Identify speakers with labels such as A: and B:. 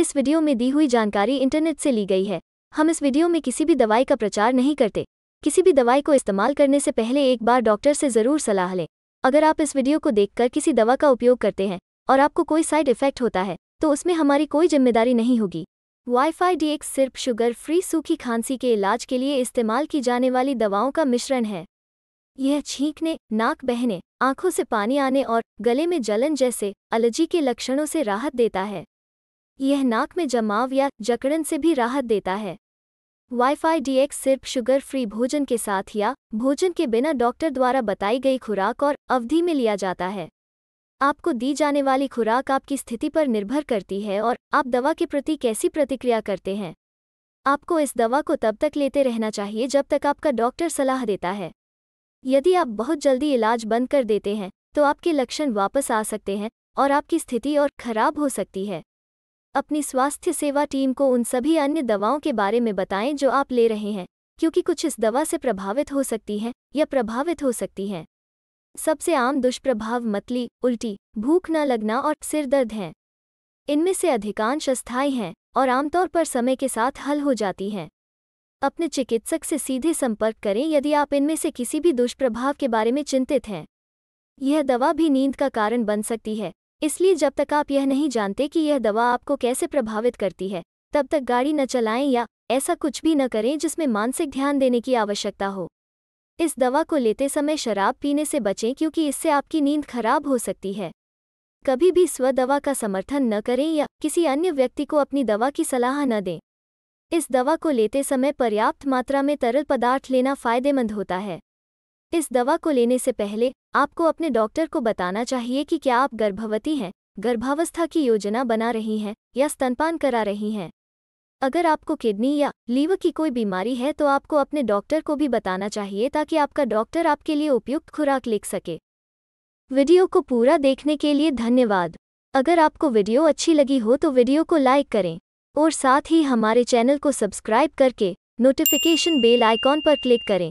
A: इस वीडियो में दी हुई जानकारी इंटरनेट से ली गई है हम इस वीडियो में किसी भी दवाई का प्रचार नहीं करते किसी भी दवाई को इस्तेमाल करने से पहले एक बार डॉक्टर से ज़रूर सलाह लें अगर आप इस वीडियो को देखकर किसी दवा का उपयोग करते हैं और आपको कोई साइड इफेक्ट होता है तो उसमें हमारी कोई जिम्मेदारी नहीं होगी वाईफाई डी एक्स सिर्फ शुगर फ्री सूखी खांसी के इलाज के लिए इस्तेमाल की जाने वाली दवाओं का मिश्रण है यह छींकने नाक बहने आंखों से पानी आने और गले में जलन जैसे एलर्जी के लक्षणों से राहत देता है यह नाक में जमाव या जकड़न से भी राहत देता है वाईफाई डीएक्स सिर्फ शुगर फ्री भोजन के साथ या भोजन के बिना डॉक्टर द्वारा बताई गई खुराक और अवधि में लिया जाता है आपको दी जाने वाली खुराक आपकी स्थिति पर निर्भर करती है और आप दवा के प्रति कैसी प्रतिक्रिया करते हैं आपको इस दवा को तब तक लेते रहना चाहिए जब तक आपका डॉक्टर सलाह देता है यदि आप बहुत जल्दी इलाज बंद कर देते हैं तो आपके लक्षण वापस आ सकते हैं और आपकी स्थिति और खराब हो सकती है अपनी स्वास्थ्य सेवा टीम को उन सभी अन्य दवाओं के बारे में बताएं जो आप ले रहे हैं क्योंकि कुछ इस दवा से प्रभावित हो सकती हैं या प्रभावित हो सकती हैं सबसे आम दुष्प्रभाव मतली उल्टी भूख न लगना और सिरदर्द हैं इनमें से अधिकांश अस्थायी हैं और आमतौर पर समय के साथ हल हो जाती हैं अपने चिकित्सक से सीधे संपर्क करें यदि आप इनमें से किसी भी दुष्प्रभाव के बारे में चिंतित हैं यह दवा भी नींद का कारण बन सकती है इसलिए जब तक आप यह नहीं जानते कि यह दवा आपको कैसे प्रभावित करती है तब तक गाड़ी न चलाएं या ऐसा कुछ भी न करें जिसमें मानसिक ध्यान देने की आवश्यकता हो इस दवा को लेते समय शराब पीने से बचें क्योंकि इससे आपकी नींद खराब हो सकती है कभी भी स्व दवा का समर्थन न करें या किसी अन्य व्यक्ति को अपनी दवा की सलाह न दें इस दवा को लेते समय पर्याप्त मात्रा में तरल पदार्थ लेना फायदेमंद होता है इस दवा को लेने से पहले आपको अपने डॉक्टर को बताना चाहिए कि क्या आप गर्भवती हैं गर्भावस्था की योजना बना रही हैं या स्तनपान करा रही हैं अगर आपको किडनी या लीवर की कोई बीमारी है तो आपको अपने डॉक्टर को भी बताना चाहिए ताकि आपका डॉक्टर आपके लिए उपयुक्त खुराक लिख सके वीडियो को पूरा देखने के लिए धन्यवाद अगर आपको वीडियो अच्छी लगी हो तो वीडियो को लाइक करें और साथ ही हमारे चैनल को सब्सक्राइब करके नोटिफिकेशन बेल आइकॉन पर क्लिक करें